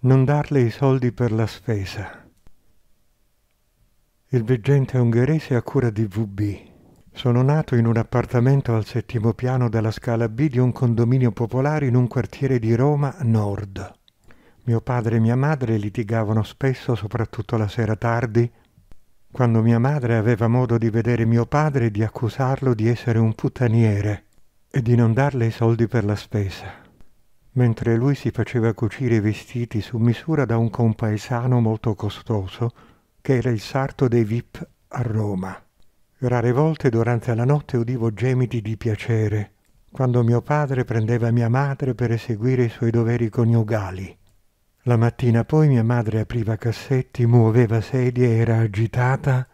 non darle i soldi per la spesa. Il veggente ungherese a cura di VB. Sono nato in un appartamento al settimo piano della scala B di un condominio popolare in un quartiere di Roma Nord. Mio padre e mia madre litigavano spesso, soprattutto la sera tardi, quando mia madre aveva modo di vedere mio padre e di accusarlo di essere un puttaniere e di non darle i soldi per la spesa mentre lui si faceva cucire i vestiti su misura da un compaesano molto costoso, che era il sarto dei VIP a Roma. Rare volte durante la notte udivo gemiti di piacere, quando mio padre prendeva mia madre per eseguire i suoi doveri coniugali. La mattina poi mia madre apriva cassetti, muoveva sedie, era agitata,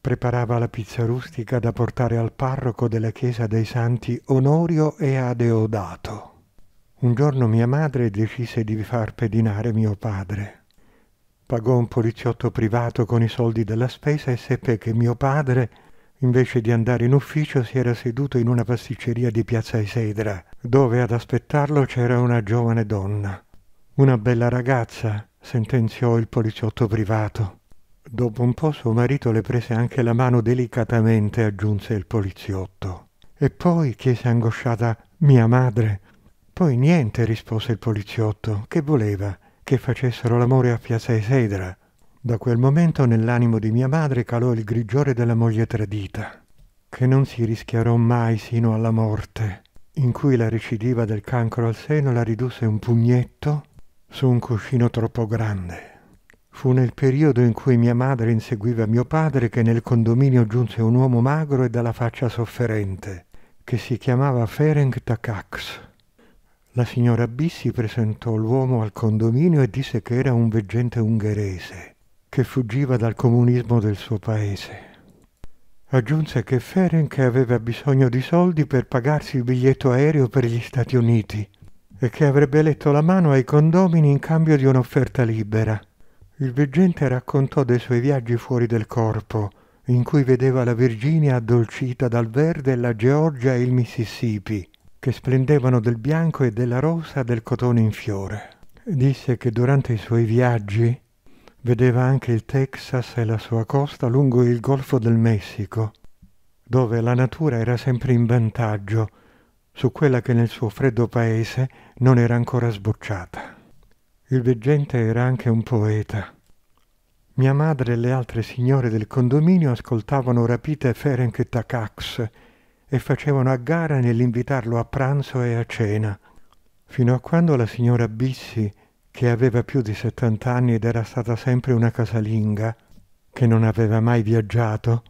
preparava la pizza rustica da portare al parroco della chiesa dei santi Onorio e Adeodato. Un giorno mia madre decise di far pedinare mio padre. Pagò un poliziotto privato con i soldi della spesa e seppe che mio padre, invece di andare in ufficio, si era seduto in una pasticceria di Piazza Isedra, dove ad aspettarlo c'era una giovane donna. Una bella ragazza, sentenziò il poliziotto privato. Dopo un po' suo marito le prese anche la mano delicatamente, aggiunse il poliziotto. E poi chiese angosciata mia madre poi niente, rispose il poliziotto, che voleva che facessero l'amore a Piazza Esedra. Da quel momento nell'animo di mia madre calò il grigiore della moglie tradita, che non si rischiarò mai sino alla morte, in cui la recidiva del cancro al seno la ridusse un pugnetto su un cuscino troppo grande. Fu nel periodo in cui mia madre inseguiva mio padre che nel condominio giunse un uomo magro e dalla faccia sofferente, che si chiamava Ferenc Takacs la signora B si presentò l'uomo al condominio e disse che era un veggente ungherese che fuggiva dal comunismo del suo paese. Aggiunse che Ferenc aveva bisogno di soldi per pagarsi il biglietto aereo per gli Stati Uniti e che avrebbe letto la mano ai condomini in cambio di un'offerta libera. Il veggente raccontò dei suoi viaggi fuori del corpo, in cui vedeva la Virginia addolcita dal verde, la Georgia e il Mississippi, che splendevano del bianco e della rosa del cotone in fiore. Disse che durante i suoi viaggi vedeva anche il Texas e la sua costa lungo il Golfo del Messico, dove la natura era sempre in vantaggio su quella che nel suo freddo paese non era ancora sbocciata. Il veggente era anche un poeta. Mia madre e le altre signore del condominio ascoltavano rapite Ferenc Takacs e facevano a gara nell'invitarlo a pranzo e a cena, fino a quando la signora Bissi, che aveva più di 70 anni ed era stata sempre una casalinga, che non aveva mai viaggiato,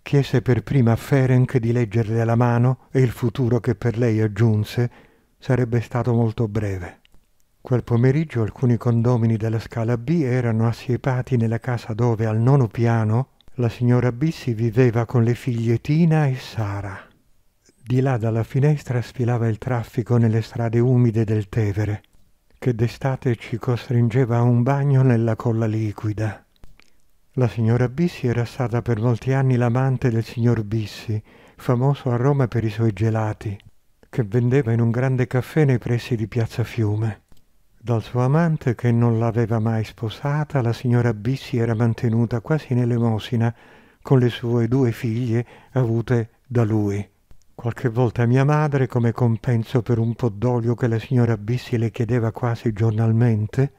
chiese per prima a Ferenc di leggerle la mano e il futuro che per lei aggiunse sarebbe stato molto breve. Quel pomeriggio alcuni condomini della scala B erano assiepati nella casa dove al nono piano la signora Bissi viveva con le figlie Tina e Sara. Di là dalla finestra sfilava il traffico nelle strade umide del Tevere, che d'estate ci costringeva a un bagno nella colla liquida. La signora Bissi era stata per molti anni l'amante del signor Bissi, famoso a Roma per i suoi gelati, che vendeva in un grande caffè nei pressi di Piazza Fiume. Dal suo amante, che non l'aveva mai sposata, la signora B si era mantenuta quasi in elemosina con le sue due figlie avute da lui. Qualche volta mia madre, come compenso per un po' d'olio che la signora B si le chiedeva quasi giornalmente,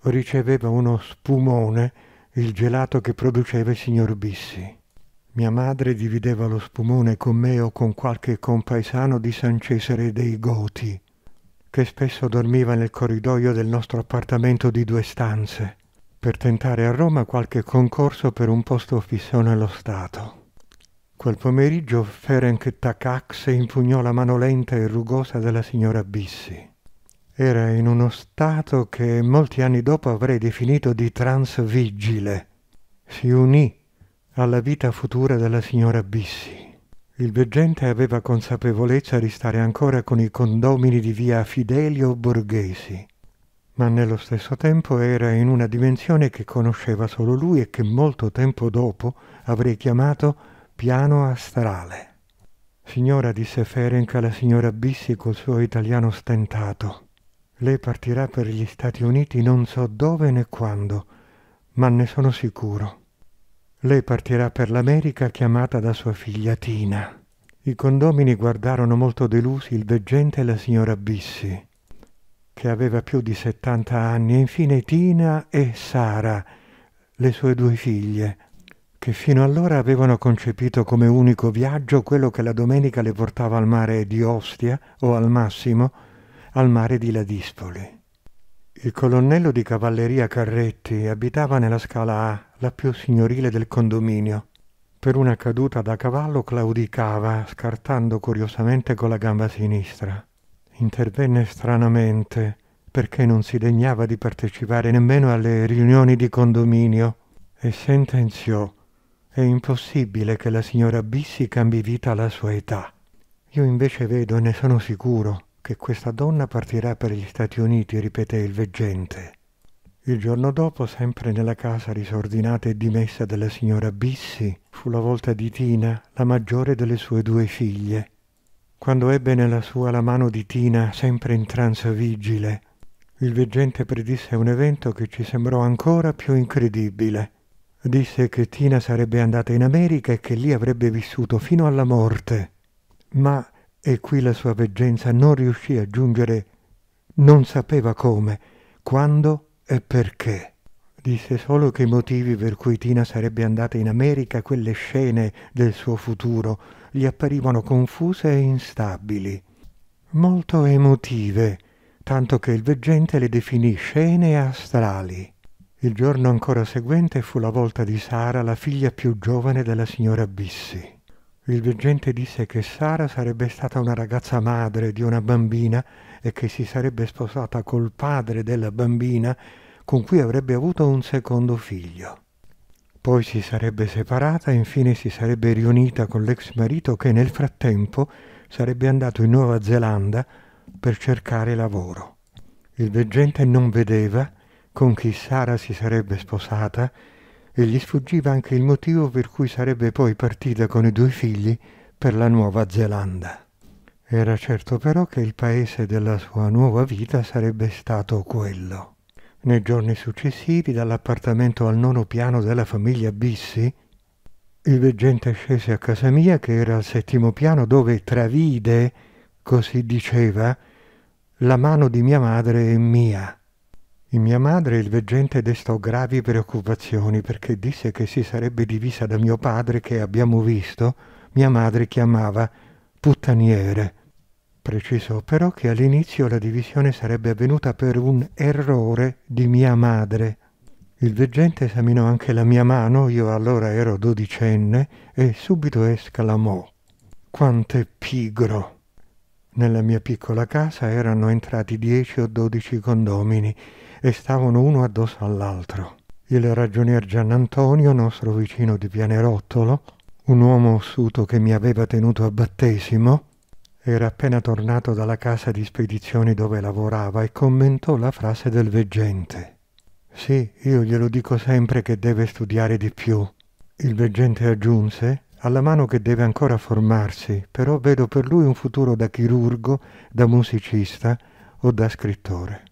riceveva uno spumone, il gelato che produceva il signor Bissi. Mia madre divideva lo spumone con me o con qualche compaesano di San Cesare dei Goti che spesso dormiva nel corridoio del nostro appartamento di due stanze, per tentare a Roma qualche concorso per un posto fisso nello Stato. Quel pomeriggio Ferenc Takax impugnò la mano lenta e rugosa della signora Bissi. Era in uno stato che molti anni dopo avrei definito di transvigile. Si unì alla vita futura della signora Bissi. Il veggente aveva consapevolezza di stare ancora con i condomini di via Fidelio Borghesi, ma nello stesso tempo era in una dimensione che conosceva solo lui e che molto tempo dopo avrei chiamato piano astrale. Signora, disse Ferenc alla signora Bissi col suo italiano stentato, lei partirà per gli Stati Uniti non so dove né quando, ma ne sono sicuro. Lei partirà per l'America chiamata da sua figlia Tina. I condomini guardarono molto delusi il veggente e la signora Bissi, che aveva più di 70 anni, e infine Tina e Sara, le sue due figlie, che fino allora avevano concepito come unico viaggio quello che la domenica le portava al mare di Ostia o al massimo al mare di Ladispoli. Il colonnello di cavalleria Carretti abitava nella scala A la più signorile del condominio. Per una caduta da cavallo claudicava, scartando curiosamente con la gamba sinistra. Intervenne stranamente, perché non si degnava di partecipare nemmeno alle riunioni di condominio, e sentenziò è impossibile che la signora Bissi cambi vita alla sua età. Io invece vedo e ne sono sicuro che questa donna partirà per gli Stati Uniti, ripeté il veggente. Il giorno dopo, sempre nella casa risordinata e dimessa della signora Bissi, fu la volta di Tina, la maggiore delle sue due figlie. Quando ebbe nella sua la mano di Tina, sempre in tranza vigile, il veggente predisse un evento che ci sembrò ancora più incredibile. Disse che Tina sarebbe andata in America e che lì avrebbe vissuto fino alla morte. Ma, e qui la sua veggenza non riuscì a giungere, non sapeva come, quando e perché. Disse solo che i motivi per cui Tina sarebbe andata in America, quelle scene del suo futuro, gli apparivano confuse e instabili, molto emotive, tanto che il veggente le definì scene astrali. Il giorno ancora seguente fu la volta di Sara, la figlia più giovane della signora Bissi. Il veggente disse che Sara sarebbe stata una ragazza madre di una bambina e che si sarebbe sposata col padre della bambina con cui avrebbe avuto un secondo figlio. Poi si sarebbe separata e infine si sarebbe riunita con l'ex marito che nel frattempo sarebbe andato in Nuova Zelanda per cercare lavoro. Il veggente non vedeva con chi Sara si sarebbe sposata e gli sfuggiva anche il motivo per cui sarebbe poi partita con i due figli per la Nuova Zelanda. Era certo però che il paese della sua nuova vita sarebbe stato quello. Nei giorni successivi, dall'appartamento al nono piano della famiglia Bissi, il veggente scese a casa mia, che era al settimo piano, dove travide, così diceva, la mano di mia madre e mia in mia madre il veggente destò gravi preoccupazioni perché disse che si sarebbe divisa da mio padre che abbiamo visto mia madre chiamava puttaniere. Precisò però che all'inizio la divisione sarebbe avvenuta per un errore di mia madre. Il veggente esaminò anche la mia mano, io allora ero dodicenne, e subito esclamò Quanto è pigro! Nella mia piccola casa erano entrati dieci o dodici condomini e stavano uno addosso all'altro. Il ragionier Giannantonio, nostro vicino di Pianerottolo, un uomo ossuto che mi aveva tenuto a battesimo, era appena tornato dalla casa di spedizioni dove lavorava e commentò la frase del veggente. Sì, io glielo dico sempre che deve studiare di più. Il veggente aggiunse alla mano che deve ancora formarsi, però vedo per lui un futuro da chirurgo, da musicista o da scrittore.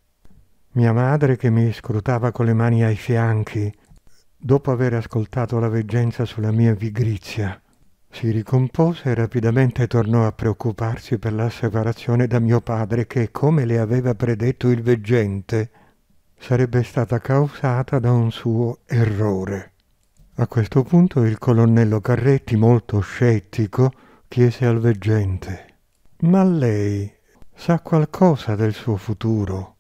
Mia madre che mi scrutava con le mani ai fianchi, dopo aver ascoltato la veggenza sulla mia vigrizia, si ricompose e rapidamente tornò a preoccuparsi per la separazione da mio padre che, come le aveva predetto il veggente, sarebbe stata causata da un suo errore. A questo punto il colonnello Carretti, molto scettico, chiese al veggente Ma lei sa qualcosa del suo futuro?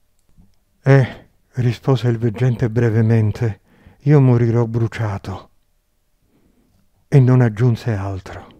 Eh, rispose il veggente brevemente, io morirò bruciato. E non aggiunse altro.